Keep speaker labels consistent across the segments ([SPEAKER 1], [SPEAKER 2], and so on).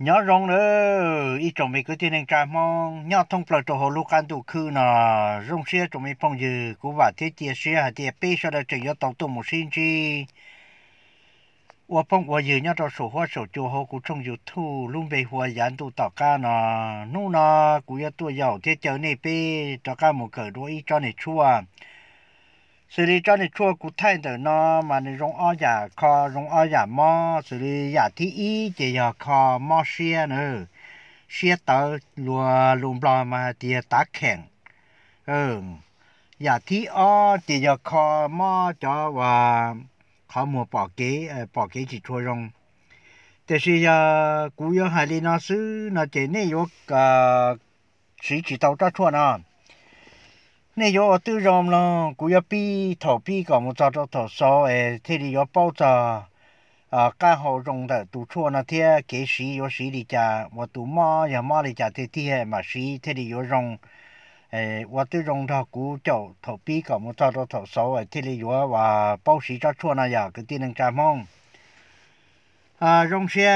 [SPEAKER 1] nhớ rong nữa ít trồng mình cứ tin nên trai mong nhớ thông phật cho hồ lô can tụ khư nà rong xe trồng mình phong dư cú và thiết chia xe hạt tiệp bê sau đó trình nhớ tàu tụ một xin chi và phong của dư nhớ cho sổ hoa sổ chùa hồ cú trong dư thu luôn về hoa gián tụ tàu ca nà nu nà cú nhớ tụ giàu thiết chờ này bê tàu ca một cỡ đôi cho này chua สิริจ้าในชั่วกูไทยเดินอมาในรงอ้ออยาคอรงอ้ออยาหมอสิริอยาที่อีเจียคอม้อเชียเนอเชียเตอลัวลุมปลอมาเตียตาแข่งเอออยาที่อ้อเจียคอม้อจอว่าเขาหมัวปอกเก๋เออปอกเก๋จิชัวรงแต่สิยากูยังหาลีนอซื้อนอเจนี่ยกกับสิจิตเอาจ้าชั่วนอ nè yo tư rong lo cú yo pi thổ pi có một trò trò thổ so e thế thì yo bao giờ à cái hồ rong đó tu chỗ nào thì kế sĩ có sĩ đi cha và tu ma ya ma đi cha thế thế mà sĩ thì yo rong e và tư rong đó cú chậu thổ pi có một trò trò thổ so thì yo và bảo sĩ cho chỗ nào ya cái tiền năng cha mong อารงเชีย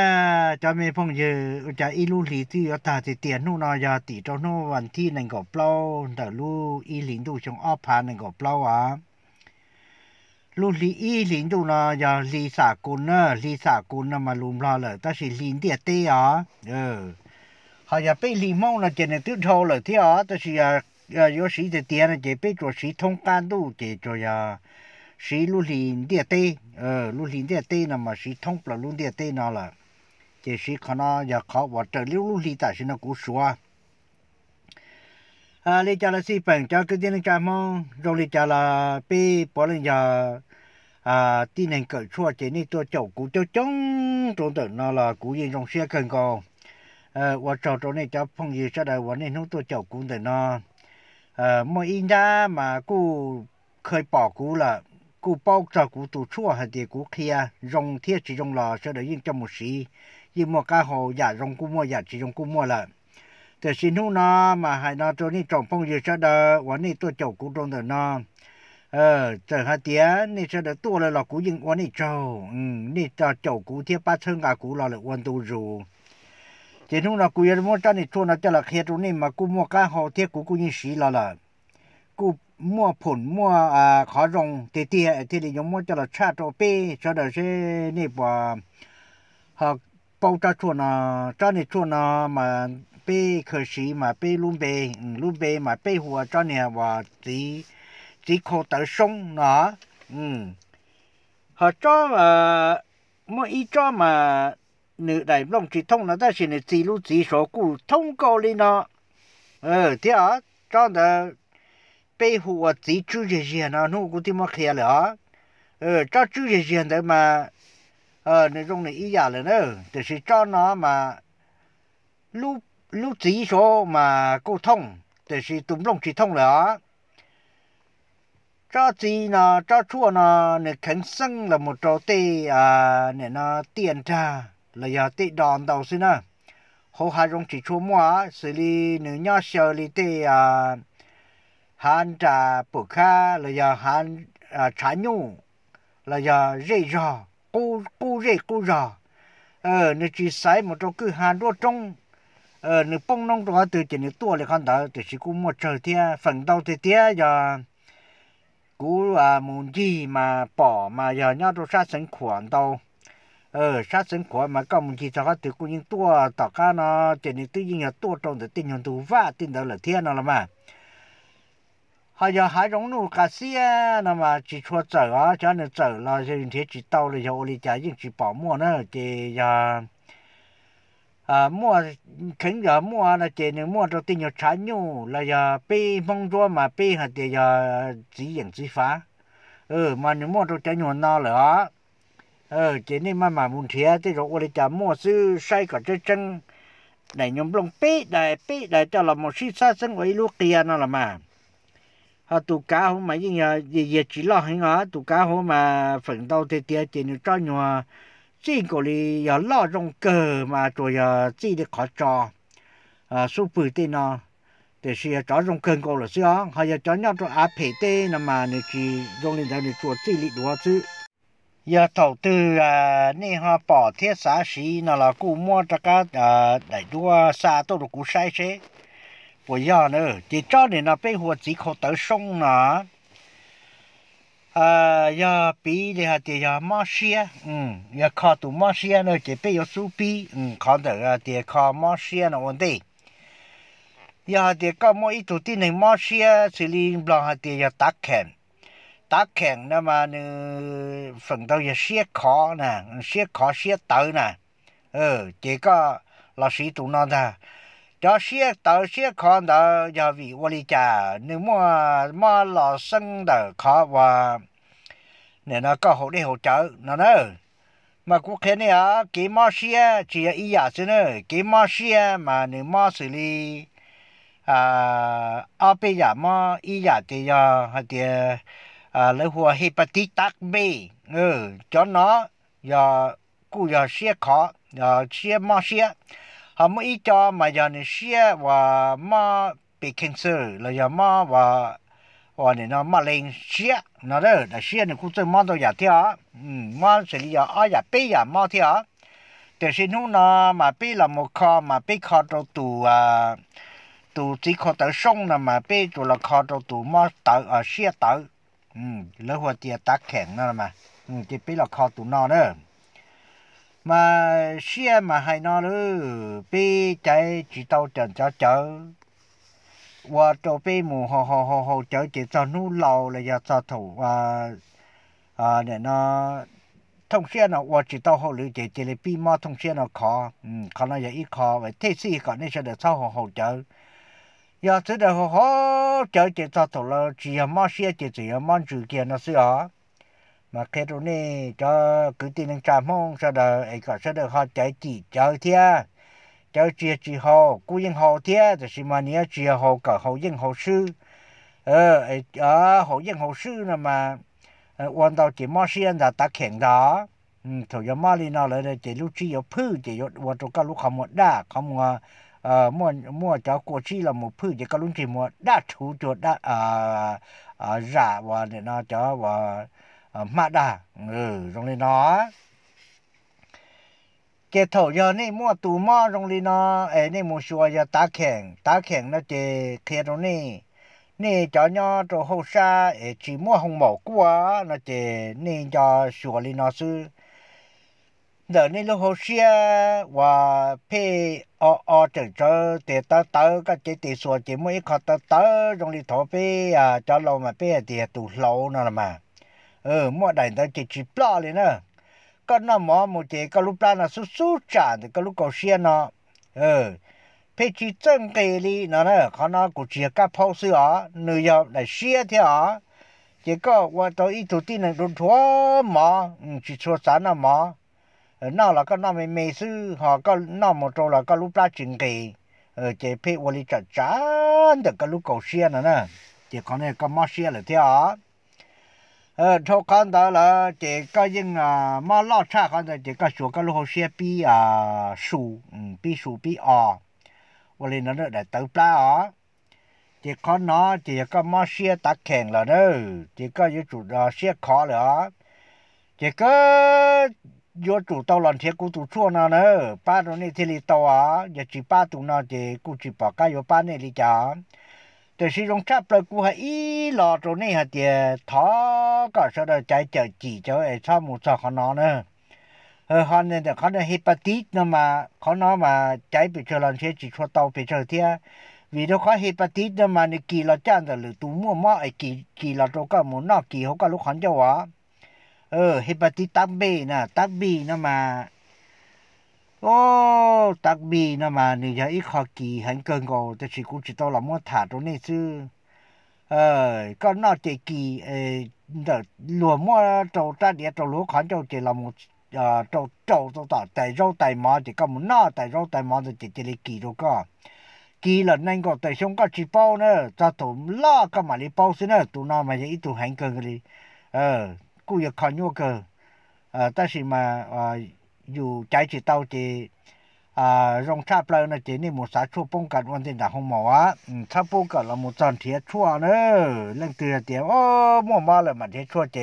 [SPEAKER 1] จะมีพงเยอจะอีลูหลีที่อัตาติเตียนนู่นอยาติเจ้านู่วันที่หนึ่งกับเปล่าแต่ลูอีหลินดูชงอ้อพานหนึ่งกับเปล่าอ่ะลูหลีอีหลินดูนอยาลีสากุลเนอะลีสากุลน่ะมาลุมพลาเลยแต่สิหลินเตียเตียอเออเขาอยากไปหลีนมองนะเจนตื้อโชวเลยที่อ๋อแต่สิยาะอ่ยศีเตียนนะเจไปจวดสีทงการดูเจจอยา sĩ lu lìn địa tê ờ lu lìn địa tê là mà sĩ thông là lu địa tê nó là chỉ sĩ khó nó giờ khó và trở liu lu lì tại sĩ nó cú xóa à lý cho là sĩ bằng cho cái tiền cho mong rồi lý cho là bị bỏ lên giờ à tin này cởi xóa chỉ nên tôi chậu cú chậu chống trong tử nó là cú gì trong xe cần còn ờ và trò trò này cho phong gì sau đây và nên không tôi chậu cú tử nó ờ mỗi in ra mà cú khơi bỏ cú là cụ bao trợ cụ tổ chúa hay địa cụ kia rong thiết chỉ rong lò sẽ được yên cho một sĩ nhưng mà cái hồ giả rong cụ mua giả chỉ rong cụ mua là từ xin hữu nó mà hai nó cho nên trồng phong gì sẽ được đợi วันนี้ tôi chầu cụ trong được nó ờ từ hai địa nên sẽ đợi tôi là lò cụ yên วันนี้ chầu ừ nên cho chầu cụ thiết ba thân cả cụ là là quan tu rù chỉ hữu nó cụ yên muốn cho nên chua nó cho là kia trụ nên mà cụ mua cái hồ thiết cụ cụ như sĩ là là cụ mua phun mua à khó rong thì thì thì thì giống mua cho là cha trâu bê cho đó sẽ nè bỏ họ bao cho chuồn à cho nè chuồn à mà bê khởi sĩ mà bê luôn bê ừ, luôn bê mà bê hùa cho nè và chỉ chỉ khổ tới sông nó ừ họ cho à mua ít cho mà nữ đại long chỉ thông nó ta chỉ là chỉ lúc chỉ số cụ thông cầu lên nó ừ ờ, thế à cho đó bây hùa tí gì gì nó cũng tìm mà khía lỡ ờ cho chú gì gì mà ờ nó trong này ý giả là nữa thì cho nó mà lúc lúc tí số mà cô thông thì sẽ tụm lòng chỉ thông cho gì nó cho chua nó nó khánh sân là một trò tê à nè nó tiền ra là giờ tê đòn đầu xin à hồ hai rong chỉ chua mua xử lý nếu nhau xử lý tê à hàn trà bù kha là giờ à trả nhung là giờ rây rò cú cú rây cú rò ờ nó chỉ sai một trong cứ hắn đua trong ờ nó bông nông đó từ chỉ nó tua là con đó từ chỉ cú một trời thia phần đầu thì thia giờ cú à muốn gì mà bỏ mà giờ nhau tôi sát sinh khoản đâu ờ sát sinh khoản mà có muốn gì cho các từ cú những tua tao cá nó chỉ nó tự nhiên là tua trong từ tin nhận tu vả tin đó là thiên nó là mà họ giờ hai rong nu cá xí á mà chỉ chua trở á cho nên trở là như thế chỉ tàu là giờ đi mua nữa thì giờ à, à mua khánh giờ mua là chỉ nên mua cho tiền nhiều trái là giờ bê mong cho mà bê hạt thì giờ chỉ dẫn chỉ phá ừ mà nếu mua cho trái nhu nó ờ chỉ nên mà mà muốn thế thì rồi đi chạy mua sư sai cả cái chân này nhóm lông bê đại bê cho là một sĩ sa sinh với lúc kia mà họ ờ, tụ cá hôm mà những giờ giờ chỉ lo hay ngó tụ cá hôm mà phần đầu thì tiền tiền cho nhòa chỉ có đi giờ lo trong cờ mà rồi giờ chỉ được khó trò à số bự tên nó để xia chó ờ, trong cơn cô là xia họ giờ chó nhau cho áp phê tê nằm mà nè chỉ trong lên đầu nè chuột chỉ lị đùa chứ giờ thầu tư à ờ, nè họ bỏ thiết xã xí nó là cụ mua cho các à đại đua xa tôi được cụ sai chế 我要呢，只找你那背后几口得送呢。à ya bi thì hạt thì ya mò xia um ya khó tụ mò xia nữa chỉ bị yếu su bi um khó được à thì khó mò xia nó vấn đề ya thì có mỗi tụ tin này mò xia xử lý lo hạt thì ya tắc kẹn tắc kẹn nó mà nữ phần đầu ya xia khó nè xia khó xia tới nè ừ chỉ có là sĩ tụ nó ra cho xe tàu xe con đầu giờ vì vô lý trả nếu mà mà lò sân đỡ khó và nên nó có hỗ đi hỗ trợ nó nữa mà cũng thế này á cái mà xe chỉ là ý giả dạ chứ nữa cái mà xe mà nếu mà xử lý à ở bây giờ mà ý giả dạ thì giờ à, hay thì à lấy hùa hepatitis B ừ cho nó giờ cũng giờ xe khó giờ xe mà xe họ mới ít cho mà giờ này xia và mà bị cancer là giờ mà và và này nó mà lên xia nó đó là xia này cũng chơi mà đâu giả thế ừ, à mà xử lý giờ ai giả bị giả mà thế để xin hú nó mà bị là một kho mà bị kho đồ tù à tù chỉ kho tới sông là mà bị tù là kho đồ tù mà tới ở xia tới ừ lỡ hoa tia tắc khèn nó mà ừ chỉ bị là kho tù nó đó mà xe mà hay nó lư bi chạy chỉ tàu trần cho chở và tổ bi mù hồ hồ hồ hồ chở chỉ cho nu lâu là do cho thủ và à để nó thông xe nó và chỉ tàu hồ lư chỉ chỉ là bi mà thông xe nó khó ừ khó nó giờ ít khó vậy thế gì còn nên sẽ được sau hồ hồ chở giờ chỉ được hồ hồ chở chỉ cho thủ là chỉ mà xe chỉ chỉ mà chủ kia nó sẽ mà khi đó nè cho cứ tin năng trà mong sao đó ấy có sao đó họ chạy chỉ chờ thia chờ chia chỉ họ cú yên họ thia thì xem mà nhớ chia họ cả họ yên họ sư ờ ấy ở ờ, họ yên họ sư là mà quan ờ, đầu chỉ mất xuyên là ta khen đó ừ thôi giờ mà đi nào lại chỉ lúc chỉ có phư chỉ có quan trọng cái lúc không một đa không mua, ờ mua mua cháu cô chỉ là một phư chỉ có lúc chỉ một đa chủ chuột đa à à ờ, giả và để nó cho và À, mạ đà ừ rong lên nó cái thổ giờ này mua tù mò rong lên nó ấy này mua xua giờ ta khèn ta khèn nó chê kia rong nè nè cho nhau cho hậu sa ấy chỉ mua hồng mẫu của nó chê nè cho xua lên nó sư giờ này lúc hậu xia và phê o o trở trở để tớ tớ các chế tiền xua chỉ mua ít khó tớ tớ rong lên thổ phê à cho lâu mà phê thì tù lâu nó là mà ờ mua đại ta chỉ chỉ pla lên nè con nó mò một chế cái lúc pla nó sút sút trả thì cái cầu xiên nó ờ phê chỉ chân cái đi nó nè con nó cũng chỉ cái phao sư ó nửa giờ lại xiên thế chỉ có qua tôi ít thủ tin là đúng thua mò chỉ thua sáng là mò nó là cái nó mới mê sư họ có nó một là cái lúc pla chừng kỳ ờ chế phê vô lý chặt được cái lúc cầu xiên nó nè chỉ con này có mò xiên là thế เออทุกคนตลอดเจก็ยังอ่ามาลอดชาคนตลอดเจก็ชัวก็รู้เสียปีอ่ะสูอืมปีสูปีอ่ะวันนี้นั่นเด็กเติบโตอ่ะเจ้ก็น้อเจ้าก็มาเสียตักแข่งแล้เนอะเจ้าก็ยังจุดเสียคอเลยอ่ะเจ้าก็ยังจุดตัวหลังเทียกูตัวชั่วนะเนอะป้าตรงนี้ที่ลีโตอ่ะยังจีป้าตรงนั้นเจกูจีป้าก็ยังป้าเนี่ยลีจ้าแต่สิลงจับเลยกูให้อีหลอตัวนี้ฮะเดียท้อก็สดใจเจ้าจีเจ้าไอ้ชอบหมูชอขนอเนอะเออฮอนเนี่ยแต่เขาเนี่ยฮิปติดเนาะมาเขาเนาะมาใจไปเชลันเชจีชัวเตาไปเชลเทียวีดเขาฮิปติดเนาะมาในกีเราจ้างแต่หรือตูมั่วมั่วไอ้กีกีหลาตัวก็หมุนอกกีเขาก็ลูกขันเจ้าวะเออเฮิปติดตักเบ้นะตั้งบีเนาะมา ô đặc biệt nó mà nị giờ ít khó kỳ hẳn cơn gồ chỉ cũng chỉ tao là muốn thả chỗ này chứ ờ con nó chỉ kỳ ờ lúa mua trâu ra địa trâu lúa khó trâu chỉ là một ờ trâu trâu trâu tao tại rau tại mà chỉ có một nó rau tại mà thì chỉ chỉ là kỳ đâu có kỳ là nên có tại xong có chỉ bao nữa cho tụi lo có mà đi bao xí nữa tụi nó mà giờ tụi hẳn cơn cái ờ cũng giờ khó nhau cơ ờ ta mà ờ dù trái chỉ tàu chỉ à rong cha plei nó chỉ nên một xã chua bông cạn quan tiền đã không mỏ á cha ừ, bông cạn là một trận thiệt chua nữa lên từ tiền ô mua mà là mà thiệt chua chỉ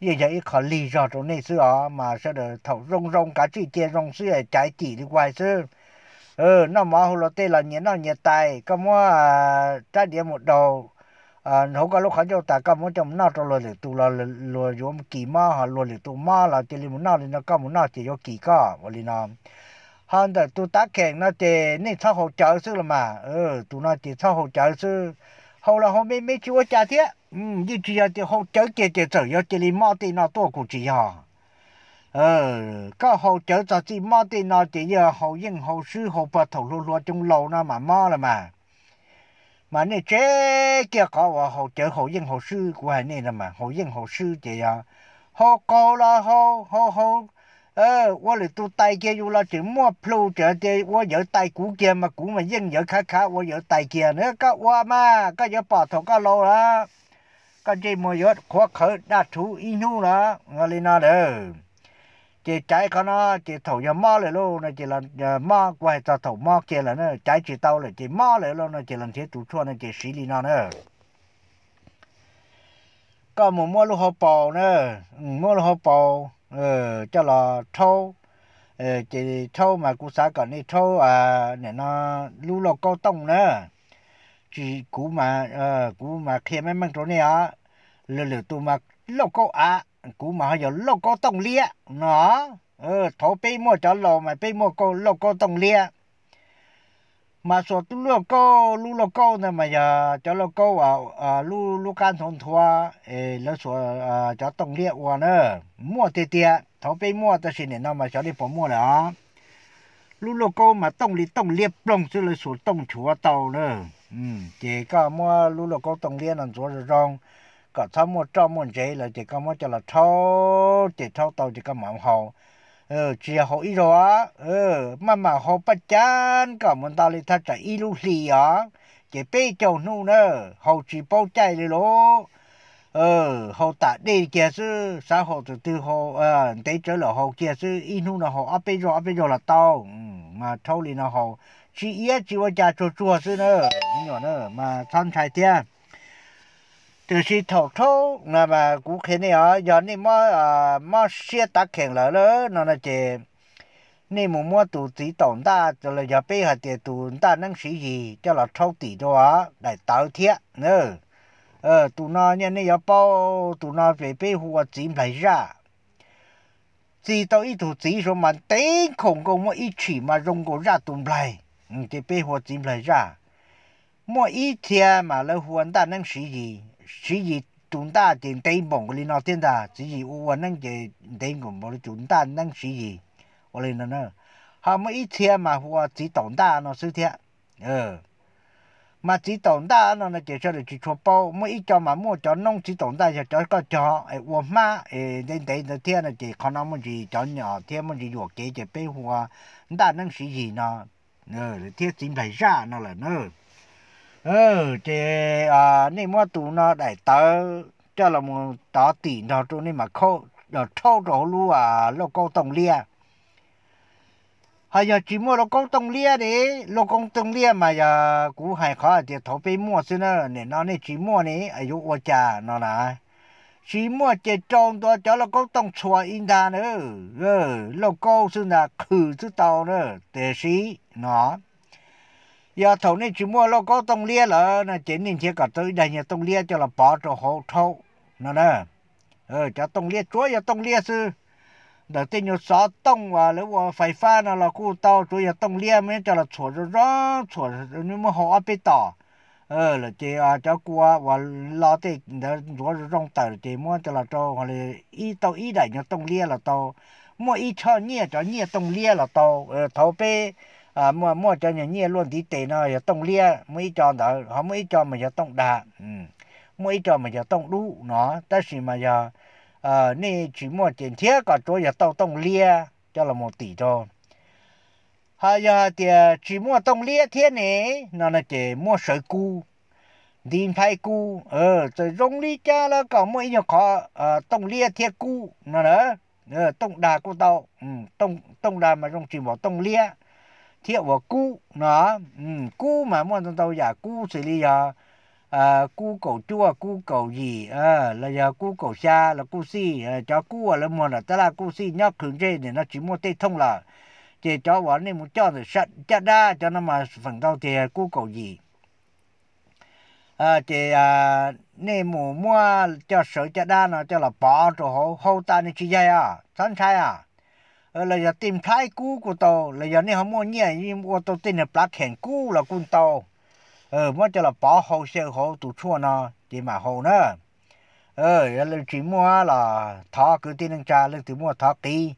[SPEAKER 1] như vậy ít khó lý do chỗ này xưa mà sẽ được thầu rong rong cả chữ tiền rong xưa trái chỉ đi quay xưa ừ nó mỏ hồ lô tê là nhẹ nó nhẹ tay có mua à, trái địa một đầu à nó có lúc khán cho ta cả muốn trong nào trong lo lực tu là lo giống kỳ ma hà lo lực tu ma là chỉ muốn nào thì nó cả muốn nào chỉ có kỳ cả vậy là hơn là tu tác kẹn nó chỉ nên sau hỗ trợ sư là mà ừ tu nó chỉ sau hỗ trợ sư hầu là hôm nay mấy chú cha thế ừ như chỉ là hỗ trợ kia chỉ sợ do chỉ mà thì nó tôi cũng chỉ hả ờ có hỗ trợ cho chỉ mà thì nó chỉ giờ hậu dân hậu sư hậu bậc thầu luôn luôn trong lâu nó mà mà là mà mà nè chế kia có và hậu chế hậu dân hậu sư của hai nè mà hậu dân hậu sư chị à họ có là họ họ họ ờ tôi là tu tay kia vô là chỉ mua plu trở thì tôi giờ tay cũ kia mà cũ mà dân giờ khá khá tôi giờ tay kia nữa các tôi mà các giờ bỏ thầu các lâu đó các gì mà giờ khó khởi đa thú ý nhu là người nào đó chị trái con nó chị thổ giờ mò lại luôn này chị là ờ, mò quay cho thổ mò kia là nó trái chị tao là chị mò lại luôn này chị làm thế chủ chua này chị xí đi nó nữa có một mua lúc hộp bò nữa mua lúc hộp bò ờ cho là thâu ờ chị thâu mà cụ xã còn đi thâu à này nó lú lò câu tông nữa chị cụ mà ờ cụ mà khi mấy măng chỗ này á lừa lừa tụ mà lô câu á cú mà giờ lô có tông lia nó ờ ừ, thổ bê mua cho lô mà bê mua cô lô có tông lia mà số tu lô cô lu lô cô nè mà giờ cho lô cô à à lu lu can thôn thua ờ, lô số à cho tông lia qua nữa mua tê tê thổ bê mua ta xin nó mà cho đi bỏ mua rồi, lu lô cô mà tông li tông lia plong chứ lô số tông chúa tàu nữa ừ chỉ có mua lu lô cô tông lia làm chúa rồi ก็ทั้งหมดจอมันเจเลยจะก็มันจะละเท่าจะเท่าเตาจะก็หมองหอเออเจียหออีรัวเออมามาหอปัจจันก็มันตาลิทัดจะอีลูสีอ่ะจะเป้เจ้านู่นเนอหอจีเป้าใจเลยโลเออหอตัดได้เกียซื้อสาหอตัวตัวหอเออได้เจอแล้วหอเกียซื้ออีนู่นนะหออาไปรออาไปรอละเตามาเท่าลีนะหอชีเอียจีว่าจะจัวจัวซื้อเนอนี่หรอเนอมาท่านชายเตี้ย từ khi thọ thô là mà cũng khi này ở giờ này mà à mà xe ta khen lỡ lỡ nó là chỉ Này mà mua tụ chỉ tổng ta cho là giờ bây giờ thì tụ ta năng sử gì cho là thâu tỷ đó để tạo thiết nữa ờ tụ nó nhà này giờ bao tụ nó về bây giờ chỉ phải ra chỉ tao ít tụ chỉ rồi mà tế khủng có một ít chỉ mà dùng có ra tụ lại ừ, thì bây giờ chỉ phải ra Mỗi ít thì mà là hoàn ta năng sử gì sử gì chúng ta tiền tây bổng cái nó tiền ta sử gì u quan năng cái tây cũng bảo chúng ta năng sử gì ở đây nó họ mới ít thiệt mà họ chỉ tổng ta nó sử thiệt ờ mà chỉ tổng ta nó là chỉ cho được chỉ cho bao mới ít cho mà mua cho nông chỉ tổng ta cho cho có cho ấy u ma ấy đến tây nó thiệt là chỉ có nó mới chỉ cho nhỏ thiệt mới chỉ ruột cái chỉ bé hoa ta năng sử gì nó ờ thiên chính phải ra nó là nó Ừ, ờ chị à nên mua tụ nó đại tớ cho là một tỏ tỷ nó tụ nên mà khô nó thâu rổ luôn à lô câu tổng lia hay giờ chỉ mua lô câu tổng lia đấy lô câu tổng lia mà giờ cũng hay khó thì thấu bị mua xin nó nên nó nên chỉ mua nè, ai dụ ô cha nó là chỉ mua chỉ trông đó cho lô câu tổng chùa in đa nữa ừ lô câu xin là khử chứ tàu nữa để xí nó giờ thầu này chỉ mua lo có tông lia là là chỉ nên chỉ cả tới đây nhà tông lia cho là bỏ cho hộ thâu nó nè ờ cho tông lia chúa giờ tông lia sư đầu tiên nhiều sáu tông và nếu mà phải pha nó là cụ tao chúa giờ tông lia mới cho là chúa rồi đó chúa nhưng mà họ bị tỏ ờ là chỉ à cho qua và lo thì đó chúa rồi trong tờ chỉ mua cho là cho hoặc là ý tao ý đại nhà tông lia là tao, mua ý cho nhia cho nhia tông lia là tao, ờ ừ, thầu bê à mua mua cho nhà nhia luôn tí tệ nó giờ tông lia mới cho đó họ mới cho mà giờ tông đà ừ. cho mà giờ tông đu nó ta chỉ mà giờ à ờ, nè chỉ mua tiền thiết còn chỗ giờ tông tông lia cho là một tỷ cho hay giờ thì ờ, chỉ mua tông lia thiết này nó là chỉ mua sợi cu điên thay ờ rồi rong ly cha là có mỗi giờ à, tông lia thiết cu nó đó ờ tông đà của tao ừ, tông tông đà mà rong chỉ bỏ tông lia thiệu vào cu nó ừ, cu mà muốn tông tàu giả cu xử lý giờ à, cu cổ chua cu cầu gì à, là giờ cu cầu xa là cu si à, cho cu là mua là ta là cu si nhóc khử trên thì nó chỉ mua tê thông là thì cho vào này muốn cho thì sạch chặt ra cho nó mà phần tàu thì cu cầu gì à, thì à, nên mua mua cho sợi chặt ra nó cho là bỏ rồi hậu hậu ta nên chỉ dây à sẵn sai à Ờ, là giờ tìm thái cũ của tàu là giờ này họ mua nhẹ nhưng mua tàu tin là plát hẹn cú là quân tàu ờ mới cho là bỏ hồ sơ hồ tụ chua nó chỉ mà hồ nữa ờ là chỉ mua là thọ cứ tin đang trà lên từ mua thọ kỳ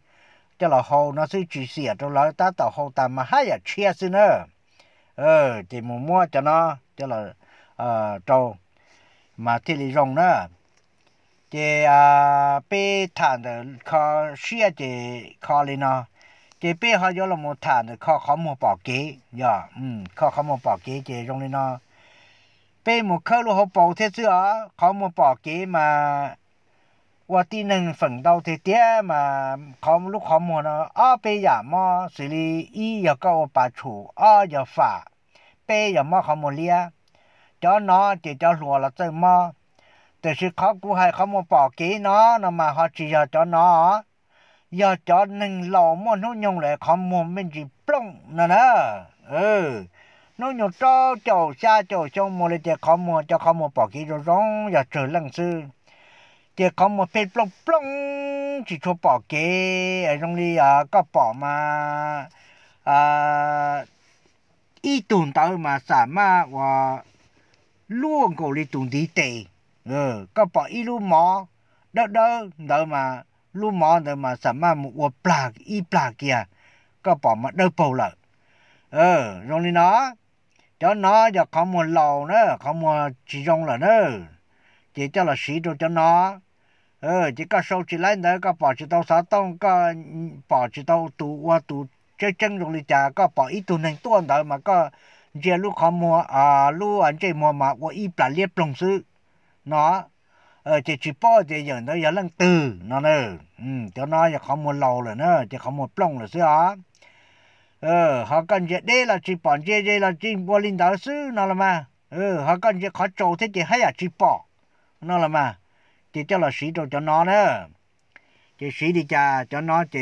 [SPEAKER 1] cho là hồ nó sẽ chỉ xỉa cho lối ta tàu hồ ta mà hai giờ chia xin nữa ờ chỉ mua mua cho nó cho là ờ tàu mà thì lì rồng nữa chế à bé thằng đó khó xia chế khó lên nó chế bé họ vô là một thằng đó khó dạ, ừ, khó một bảo kê giờ um khó khó một bảo kê chế trong lên nó bé một khâu luôn họ bảo thế chứ à khó một bảo kê mà và tin nâng phần đầu thế tía mà khó lúc khó mua nó ở bé nhà mà xử lý y giờ câu bà chủ ở ờ, giờ phả bé nhà mà khó một lia cho nó chỉ cho lùa là chơi mà แต่สิเขากูให้เขามาปอกกีเนาะนะมาเขาจีอยากจะเนาะอยากจะหนึ่งเหล่ามันนุ่งยงเลยเขามุมเป็นจีปล้องนะนะเออนุ่งยงเจ้าเจ้าชาเจ้าจงมัวเลยเจ้าเขามัวเจ้าเขามัวปอกกีร้องอยากเจอเรื่องซื้อเจ้าเขามัวเป็นปล้องปล้องจีชัวปอกกีไอ้ตรงนี้อ่ะก็ปอกมาอ่าอีตุนเตามาสามารถว่าล่วงกูลีตุนดีเตะ ờ có bỏ ít lu mò đỡ đỡ đỡ mà lu mò đỡ mà sợ mà một uộp plà ít plà kìa có bỏ mà đỡ bầu lợ ờ rồi đi nó cho nó giờ không một lầu nữa không một chỉ rong là nữa chỉ cho là sĩ đồ cho nó ờ chỉ có sâu chỉ lấy nữa có bỏ chỉ tao sáu tông có bỏ chỉ tao tù qua tù chơi chân rồi đi chả có bỏ ít tù này tuần đỡ mà có giờ lu không mua à lu anh chơi mua mà qua ít plà liếp lòng sư nó ờ chỉ chỉ bao giờ giờ nó giờ lăng từ nó nè ừ cho nó giờ không muốn lâu rồi nữa chỉ không muốn plong rồi xưa ờ họ cần giờ đây là chỉ bọn giờ đây là chỉ bọn linh đạo sư nó là mà ờ, họ cần giờ khó trâu thế chỉ hay à chỉ bỏ nó là mà chỉ cho là sĩ đồ cho nó nữa chỉ sĩ đi cha cho nó chỉ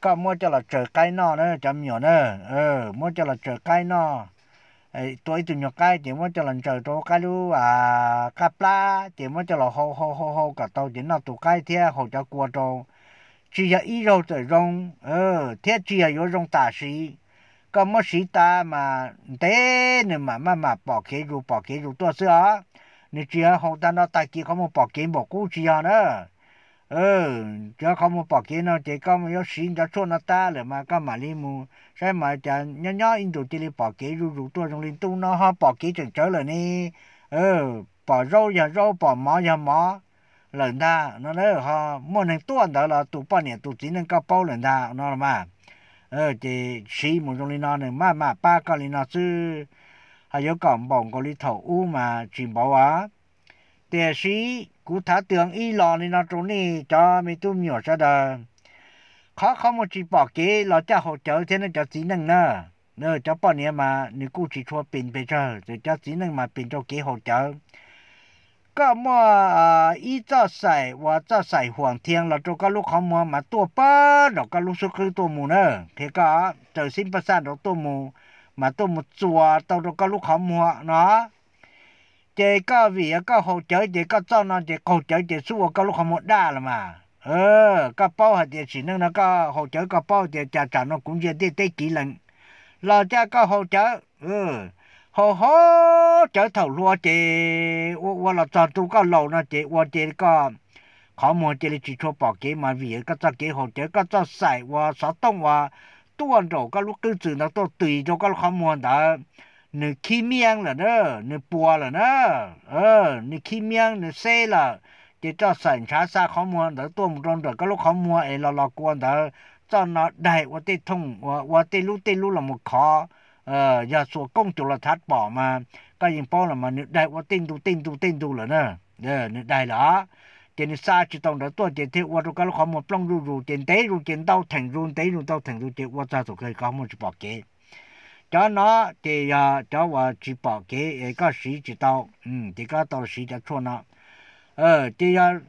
[SPEAKER 1] có mua cho là trời cái nó nữa chấm nhiều nữa ờ, ừ, mua cho là trời cái nó tôi tụi nhỏ cái chỉ muốn cho lần trời tôi cái lu à cá pla chỉ muốn cho là hô hô hô hô cả tàu chỉ là tụi cái thế hỗ cho qua tàu chỉ là ít rồi tới rong ờ thế chỉ là rồi rong tà sĩ có mất sĩ ta mà thế nên mà mà mà bỏ kế rồi bỏ kế rồi tôi sợ, nên chỉ là hỗ ta nó tại kia không một bỏ kế bỏ cũ chỉ là nữa ừ cho không một bỏ kia nó chỉ có một xin cho chua nó ta là mà có mà li mù sai mà chả nhỏ nhỏ in tụ chỉ li bỏ kia rú rú tua trong linh tu nó ha bỏ kia chẳng chớ là ni ừ bỏ rau giờ rau bỏ mó giờ mó lần ta nó lấy ha mua nên tua đó là tụ bao nhiêu tụ chỉ nên có ta nó là mà ừ chỉ xí một trong linh nó này mà ba cái linh nó chứ hay có còn bỏng có linh thầu mà chỉ bảo á แต่สีกูถ้าเตืองอีหลอนในนาตรงนี้จะไม่ตุ้มหยดซะเด้อเขาเขามาจีบอกเกเราจะหกเจอเท่านั้นจะสีนั่งเนอะเนอะจะป้อนเนี้ยมาหนึ่งกูจีชัวเปินไปเจอจะจะสีนั่งมาเปินเจ้าเก๋หกเจอก็มัวอีเจ้าใส่ว่าเจ้าใส่ห่วงเทียงเราจะก็ลูกขามัวมาตัวป้าเราก็ลูกสุกคือตัวมูเนอะเทก็เจอสิ้นประสานเราตัวมูมาตัวมูจัวตัวเราก็ลูกขามัวเนาะจก็วิีก็หกเจอเจก็จ้องน่นเจหกเจอเจสู้ก็ลูกขมดได้ละมาเออก็เป้าหัดเจสินึงนล้วก็หกเจอก็เป้าเจจ่าจ่านกุ้งเจได้ได้กี่หลังเราจะก็หกเจอเออหกหกเจอเท่วรัวเจว่าเราจอดตู้ก็เหล่านะเจว่าเจก็ขอมเจลิจิชัวปอกเกมาวิ่งก็จะเกหกเจก็จะใส่ว่าสอต้องว่าตัวโดก็ลูกตึ้อจืดนะตัวตีโจก็ขอมวแด่นึ่งขี้เมียงล่ะเนอะนึ่งปัวล่ะเนอะเออนึ่งขี้เมียงนึ่งเซ่ล่ะเดี๋ยวเจ้าสั่งช้าซาข้อมัวเดี๋ยวตัวมึงโดนเดี๋ยวก็ลูกข้อมัวเออเราเรากวนเดี๋ยวเจ้าเนาได้ว่าเต้ท่งว่าว่าเต้รู้เต้รู้เราหมดคอเอออย่าสัวกงจุลทัศน์ป่อมา ก็ยิงป้องละมานได้ว่าติ้งดูติ้งดูติ้งดูเหรเนอะเออนึกได้เหรอเจนซาจิตองเดี๋ยวตัวเจนเทวัตุกาลขอมดปล้องรูรูเจนเตรูเจนเต้าแทงรูเตรูเต้าแทงรูเจวัจซาสุเคยข้อมดจะบอกเก加那底呀，加我几报给一个谁知道？嗯，这个刀谁几错那，呃，呀，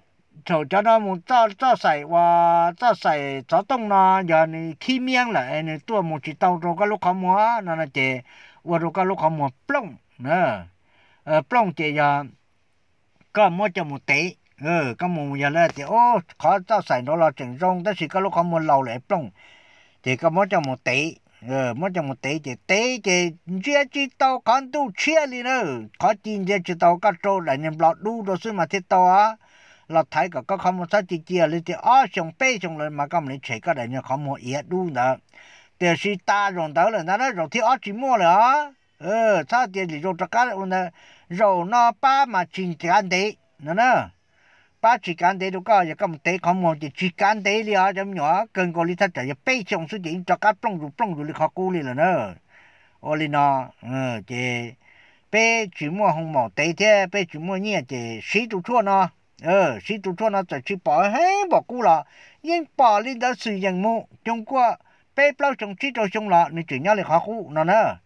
[SPEAKER 1] 就加那木造造水，哇，造水凿洞那，然后地面了，然后都要木几刀，个路口么？啊，那那的，做个鹿晗木，嘣，那，呃，嘣，这样，个木就木地，呃，个木就那的，哦，好造水，那老正宗，但是个鹿晗木老了，嘣，这样个木就木地。ờ mất một tế chế tế chế chia chỉ tàu con tu chia đi nữa có chín chỉ tàu các trâu là nhầm lọt đu mà thế tàu á lọt thấy cả các không một sao chỉ chia lên thì ó xong bê xong lên mà các mình chạy các đại nhà không một ít đu nữa để khi ta rồi đó là nó rồi thì ó chỉ mua rồi ờ sao tiền thì cho các ông này rồi nó ba mà chín tiền đấy nữa ba chỉ cần để đâu có giờ cầm tế không một chỉ chỉ cần để đi ở nhỏ cần có lý thắt giờ bây trong số chuyện cho cá plong rồi plong rồi khó cố đi là nữa ô lý nó ừ chị bây chỉ mua không một tế thế bây chỉ mua nhẹ chị sĩ tụ chua nó ờ sĩ tụ chua nó chỉ chỉ bỏ hết bỏ cũ là nhưng bỏ lên đó sử dụng mu trong qua bây plong trong chỉ trong là nên chỉ nhau là khó cố nó nữa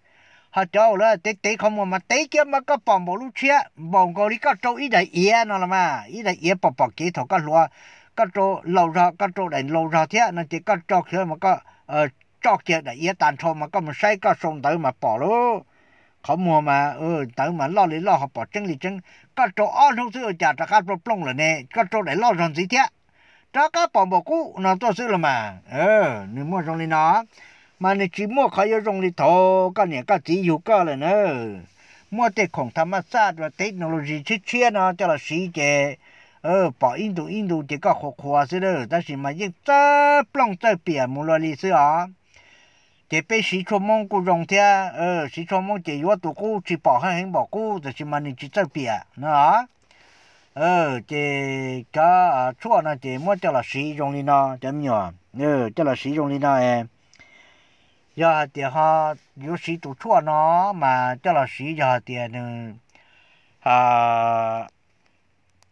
[SPEAKER 1] họ cho là tế tế không mà mà tế kia mà có bỏ một lúc chia bỏ có đi có trâu ít đại yên nó là mà ít đại yên bỏ bỏ kỹ thuật có lúa có trâu lâu ra có trâu đại lâu ra thế nên chỉ có trâu kia mà có ờ trâu kia đại yến tàn thô mà có một say có sông tới mà bỏ luôn không mua mà ừ tới mà lo lý lo họ bỏ chân lý chân có trâu ăn không xưa chả ra cá plong là nè có trâu đại lo rằng gì thế cho các bỏ bỏ cũ nó tôi xưa là mà ờ nếu mua trong lý nó mà nè chỉ mua khai rong đi thọ cái nè cái chỉ hiệu cái là nữa mua tê ของธรรมชาติว่าเทคโนโลยีชิดเชี่ยนะจะละสีเจเออปออินดูอินดูเจก็ขอขวาซิเด้อแต่สิมายิ่งจะปล้องจะเปลี่ยนมูลนิธิอ่ะเจไปสีชมงกูรองเทียเออสีชมงเจยัวตัวกูจีปอให้เห็นบอกกูแต่สิมันนี่จีจะเปลี่ยนนะเออเจก็ชั่วนะเจมั่วจะละสีตรงนี้นะจำเนี่ยเออจะละสีตรงนี้นะเอ giờ thì họ yếu sĩ tụ chua nó mà cho là sĩ giờ thì nữa à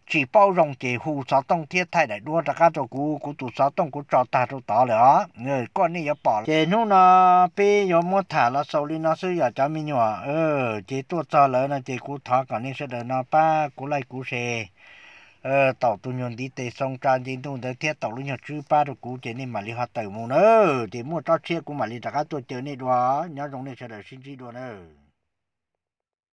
[SPEAKER 1] chỉ bao dung chỉ hù sáu tông thiết thay đại đua ra các chỗ cũ cũ tụ sáu tông cũ trò ta chỗ đó, lửa người con này bỏ chỉ nu nó bị yếu mua thả là sau đi nó sử giờ cho mình nhỏ ờ chỉ tụ cho lỡ là chỉ cũ thọ cái này sẽ được nó ba cũ lại cũ xe ờ tàu tụi nhon đi tới sông trang trên tụi tới thiết tàu lúc nhon chư ba được cú chế nên mà li hoa tử mù nữa thì mua cho chia cũng mà li đặt các tụi chơi này đó nhớ giống này sẽ được sinh chi đó nữa